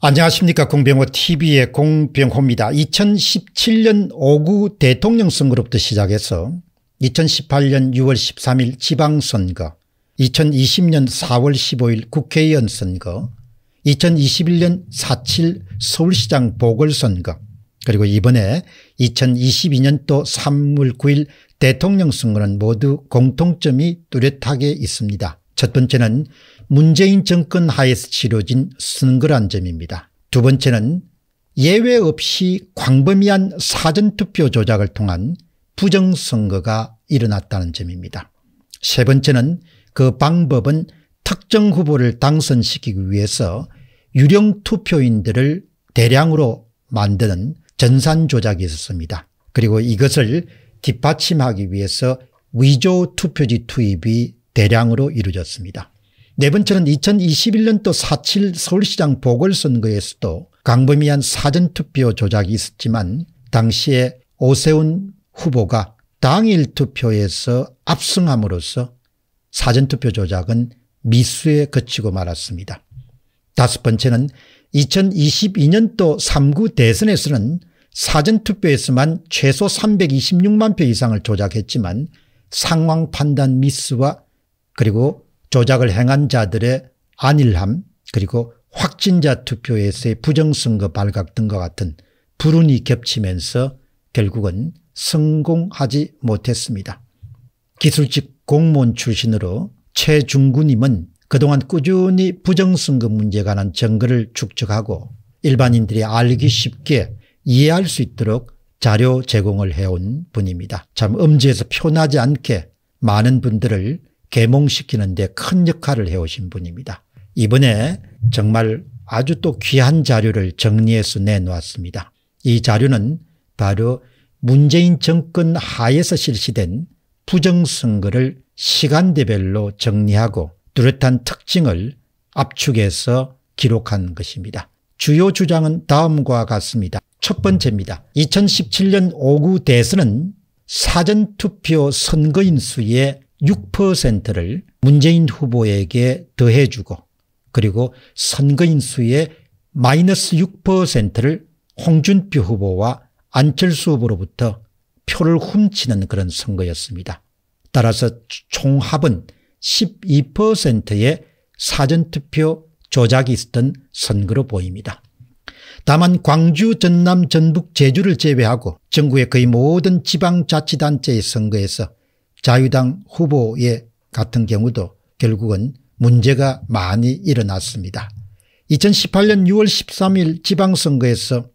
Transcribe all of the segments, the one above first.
안녕하십니까 공병호TV의 공병호입니다. 2017년 5구 대통령 선거로부터 시작해서 2018년 6월 13일 지방선거 2020년 4월 15일 국회의원 선거 2021년 4.7 서울시장 보궐선거 그리고 이번에 2022년도 3월 9일 대통령 선거는 모두 공통점이 뚜렷하게 있습니다. 첫 번째는 문재인 정권 하에서 치러진 선거란 점입니다. 두 번째는 예외 없이 광범위한 사전투표 조작을 통한 부정선거가 일어났다는 점입니다. 세 번째는 그 방법은 특정 후보를 당선시키기 위해서 유령 투표인들을 대량으로 만드는 전산 조작이 있었습니다. 그리고 이것을 뒷받침하기 위해서 위조 투표지 투입이 대량으로 이루어졌습니다. 네 번째는 2021년도 4.7 서울시장 보궐선거에서도 광범위한 사전투표 조작이 있었지만 당시에 오세훈 후보가 당일 투표에서 압승함으로써 사전투표 조작은 미수에 그치고 말았습니다. 다섯 번째는 2022년도 3구 대선에서는 사전투표에서만 최소 326만 표 이상을 조작했지만 상황 판단 미스와 그리고 조작을 행한 자들의 안일함 그리고 확진자 투표에서의 부정선거 발각 등과 같은 불운이 겹치면서 결국은 성공하지 못했습니다. 기술직 공무원 출신으로 최중구님은 그동안 꾸준히 부정선거 문제에 관한 정거를 축적하고 일반인들이 알기 쉽게 이해할 수 있도록 자료 제공을 해온 분입니다. 참 음지에서 표나지 않게 많은 분들을 개몽시키는데 큰 역할을 해오신 분입니다. 이번에 정말 아주 또 귀한 자료를 정리해서 내놓았습니다. 이 자료는 바로 문재인 정권 하에서 실시된 부정선거를 시간대별로 정리하고 뚜렷한 특징을 압축해서 기록한 것입니다. 주요 주장은 다음과 같습니다. 첫 번째입니다. 2017년 5구 대선은 사전투표 선거인 수의 6%를 문재인 후보에게 더해주고 그리고 선거인 수의 마이너스 6%를 홍준표 후보와 안철수 후보로부터 표를 훔치는 그런 선거였습니다. 따라서 총합은 12%의 사전투표 조작이 있었던 선거로 보입니다. 다만 광주, 전남, 전북, 제주를 제외하고 전국의 거의 모든 지방자치단체의 선거에서 자유당 후보의 같은 경우도 결국은 문제가 많이 일어났습니다. 2018년 6월 13일 지방선거에서는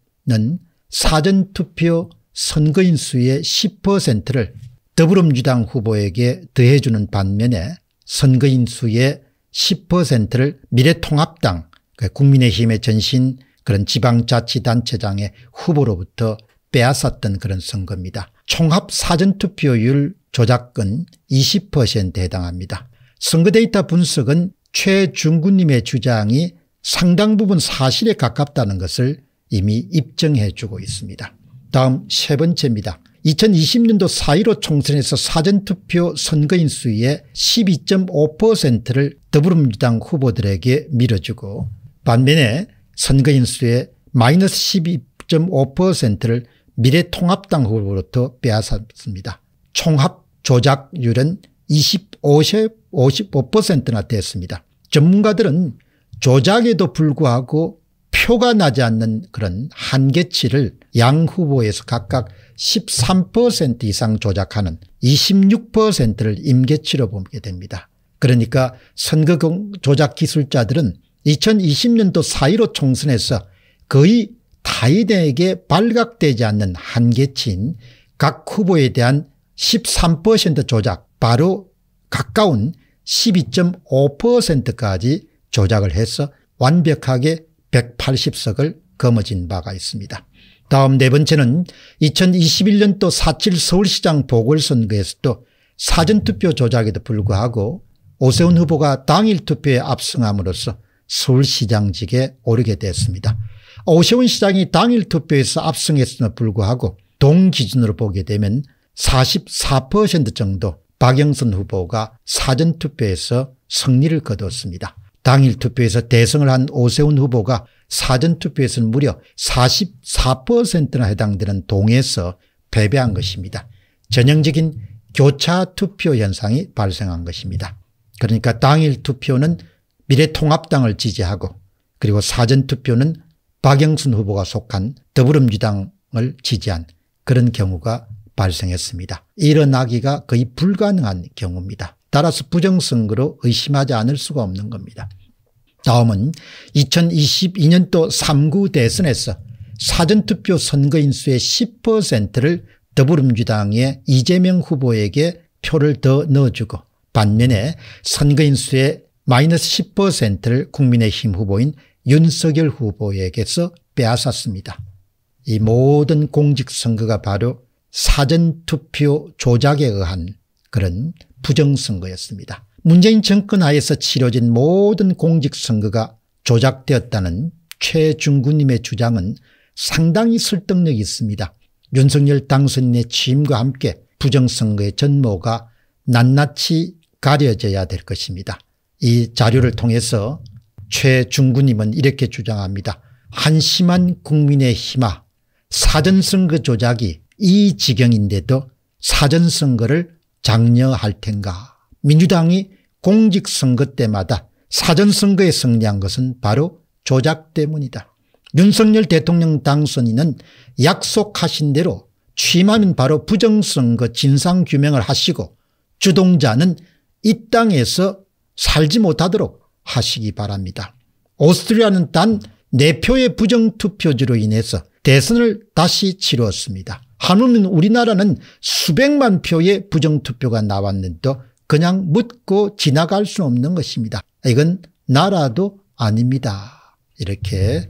사전투표 선거인 수의 10%를 더불어민주당 후보에게 더해주는 반면에 선거인 수의 10%를 미래통합당 그러니까 국민의힘의 전신 그런 지방자치단체장의 후보로부터 빼앗았던 그런 선거입니다. 총합 사전투표율 조작권 20%에 해당합니다. 선거 데이터 분석은 최중구님의 주장이 상당 부분 사실에 가깝다는 것을 이미 입증해 주고 있습니다. 다음 세 번째입니다. 2020년도 4.15 총선에서 사전투표 선거인 수의 12.5%를 더불어민주당 후보들에게 밀어주고 반면에 선거인 수의 마이너스 12.5%를 미래통합당 후보로부터 빼앗았습니다. 총합 조작률은 25%, 55%나 됐습니다 전문가들은 조작에도 불구하고 표가 나지 않는 그런 한계치를 양 후보에서 각각 13% 이상 조작하는 26%를 임계치로 보게 됩니다. 그러니까 선거 조작 기술자들은 2020년도 4.15 총선에서 거의 타인에게 발각되지 않는 한계치인 각 후보에 대한 13% 조작 바로 가까운 12.5%까지 조작을 해서 완벽하게 180석을 거머쥔 바가 있습니다. 다음 네 번째는 2021년도 4.7 서울시장 보궐선거에서도 사전투표 조작에도 불구하고 오세훈 후보가 당일 투표에 압승함으로써 서울시장직에 오르게 됐습니다. 오세훈 시장이 당일 투표에서 압승했음에도 불구하고 동 기준으로 보게 되면 44% 정도 박영선 후보가 사전투표에서 승리를 거뒀습니다. 당일 투표에서 대승을 한 오세훈 후보가 사전투표에서는 무려 44%나 해당되는 동에서 패배한 것입니다. 전형적인 교차 투표 현상이 발생한 것입니다. 그러니까 당일 투표는 미래통합당을 지지하고 그리고 사전투표는 박영순 후보가 속한 더불어민주당을 지지한 그런 경우가 발생했습니다. 일어나기가 거의 불가능한 경우입니다. 따라서 부정선거로 의심하지 않을 수가 없는 겁니다. 다음은 2022년도 3구 대선에서 사전투표 선거인 수의 10%를 더불어민주당의 이재명 후보에게 표를 더 넣어주고 반면에 선거인 수의 마이너스 10%를 국민의힘 후보인 윤석열 후보에게서 빼앗았습니다. 이 모든 공직선거가 바로 사전투표 조작에 의한 그런 부정선거였습니다. 문재인 정권 하에서 치러진 모든 공직선거가 조작되었다는 최중구님의 주장은 상당히 설득력이 있습니다. 윤석열 당선인의 취임과 함께 부정선거의 전모가 낱낱이 가려져야 될 것입니다. 이 자료를 통해서 최중구님은 이렇게 주장합니다. 한심한 국민의 힘아 사전선거 조작이 이 지경인데도 사전선거를 장려할 텐가. 민주당이 공직선거 때마다 사전선거에 승리한 것은 바로 조작 때문이다. 윤석열 대통령 당선인은 약속하신 대로 취임하면 바로 부정선거 진상규명을 하시고 주동자는 이 땅에서 살지 못하도록 하시기 바랍니다. 오스트리아는 단 4표의 부정투표지로 인해서 대선을 다시 치루었습니다. 하물며 우리나라는 수백만 표의 부정투표가 나왔는데 그냥 묻고 지나갈 수 없는 것입니다. 이건 나라도 아닙니다. 이렇게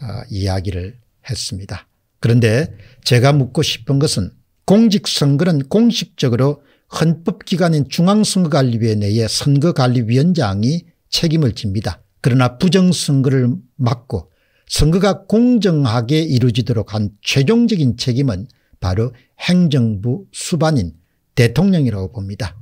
아, 이야기를 했습니다. 그런데 제가 묻고 싶은 것은 공직선거는 공식적으로 헌법기관인 중앙선거관리위원회 내에 선거관리위원장이 책임을 집니다. 그러나 부정선거를 막고 선거가 공정하게 이루어지도록 한 최종적인 책임은 바로 행정부 수반인 대통령이라고 봅니다.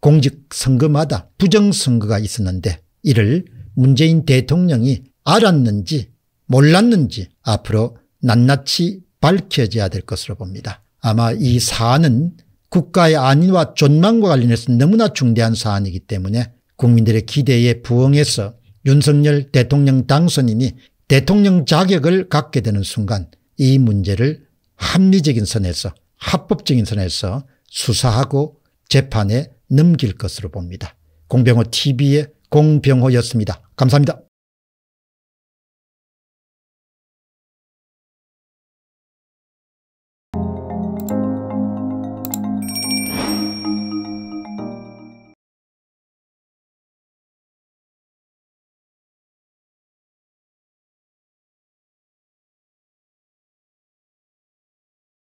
공직선거마다 부정선거가 있었는데 이를 문재인 대통령이 알았는지 몰랐는지 앞으로 낱낱이 밝혀져야 될 것으로 봅니다. 아마 이 사안은 국가의 안위와 존망과 관련해서 너무나 중대한 사안이기 때문에 국민들의 기대에 부응해서 윤석열 대통령 당선인이 대통령 자격을 갖게 되는 순간 이 문제를 합리적인 선에서 합법적인 선에서 수사하고 재판에 넘길 것으로 봅니다. 공병호 TV의 공병호였습니다. 감사합니다.